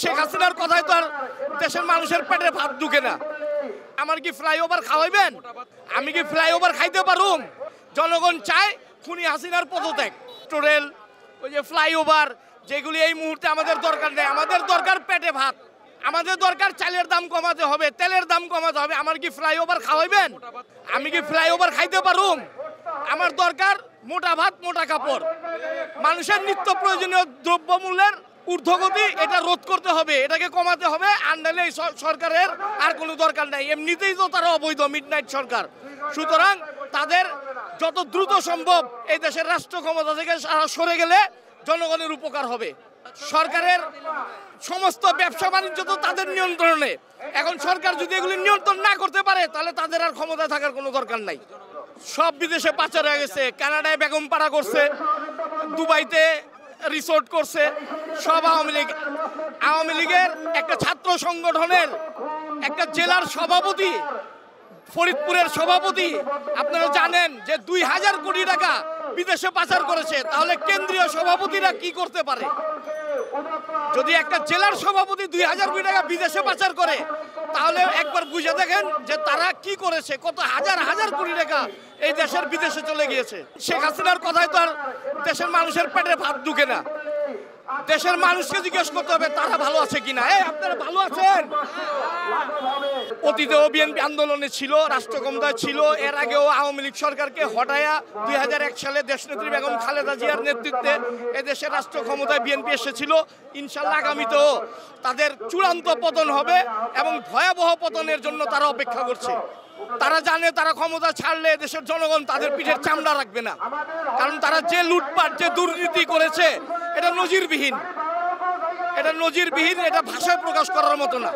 শেখ হাসিনার কথায় তো আর দেশের মানুষের পেটে ভাত ঢুকে না আমার কি ফ্লাইওভার খাওয়াইবেন আমি কি ফ্লাইওভার খাইতে পারুম জনগণ চায় খুনি হাসিনার পদত্যাগ টোরেল ওই যে ফ্লাইওভার যেগুলি এই মুহূর্তে আমাদের দরকার নেই আমাদের দরকার পেটে ভাত আমাদের দরকার চালের দাম কমাতে হবে তেলের দাম কমাতে হবে আমার কি ফ্লাইওভার খাওয়াইবেন আমি কি ফ্লাইওভার খাইতে পারুম আমার দরকার মোটা ভাত মোটা কাপড় মানুষের নিত্য প্রয়োজনীয় দ্রব্যমূল্যের ঊর্ধ্বগতি এটা রোধ করতে হবে এটাকে কমাতে হবে আর নাহলে এই সরকারের আর কোনো দরকার নাই এমনিতেই তো তারা অবৈধ মিডনাইট সরকার সুতরাং তাদের যত দ্রুত সম্ভব এই দেশের রাষ্ট্র ক্ষমতা থেকে সরে গেলে জনগণের উপকার হবে সরকারের সমস্ত ব্যবসা বাণিজ্য তো তাদের নিয়ন্ত্রণে এখন সরকার যদি এগুলি নিয়ন্ত্রণ না করতে পারে তাহলে তাদের আর ক্ষমতায় থাকার কোনো দরকার নাই সব বিদেশে পাচার হয়ে গেছে কানাডায় বেগম পাড়া করছে দুবাইতে রিসোর্ট করছে সব আওয়ামী লীগ আওয়ামী লীগের একটা ছাত্র সংগঠনের একটা জেলার সভাপতি ফরিদপুরের সভাপতি আপনারা জানেন যে দুই হাজার কোটি টাকা বিদেশে পাচার করেছে তাহলে কেন্দ্রীয় সভাপতিরা কি করতে পারে যদি একটা জেলার সভাপতি দুই হাজার কোটি টাকা বিদেশে পাচার করে তাহলে একবার বুঝে দেখেন যে তারা কি করেছে কত হাজার হাজার কোটি টাকা এই দেশের বিদেশে চলে গিয়েছে শেখ হাসিনার কথায় তো আর দেশের মানুষের পেটে ভাত ঢুকে না দেশের মানুষকে জিজ্ঞেস করতে হবে তারা ভালো আছে কিনা এই আপনারা ভালো আছেন অতীতেও বিএনপি আন্দোলনে ছিল রাষ্ট্র ক্ষমতায় ছিল এর আগেও আওয়ামী লীগ সরকারকে হটায়া দুই সালে দেশনেত্রী বেগম খালেদা জিয়ার নেতৃত্বে এদেশের রাষ্ট্র ক্ষমতায় বিএনপি এসেছিল ইনশাল্লাহ আগামীতেও তাদের চূড়ান্ত পতন হবে এবং ভয়াবহ পতনের জন্য তারা অপেক্ষা করছে তারা জানে তারা ক্ষমতা ছাড়লে দেশের জনগণ তাদের পিঠের চামড়া রাখবে না কারণ তারা যে লুটপাট যে দুর্নীতি করেছে এটা নজিরবিহীন এটা নজিরবিহীন এটা ভাষায় প্রকাশ করার মতো না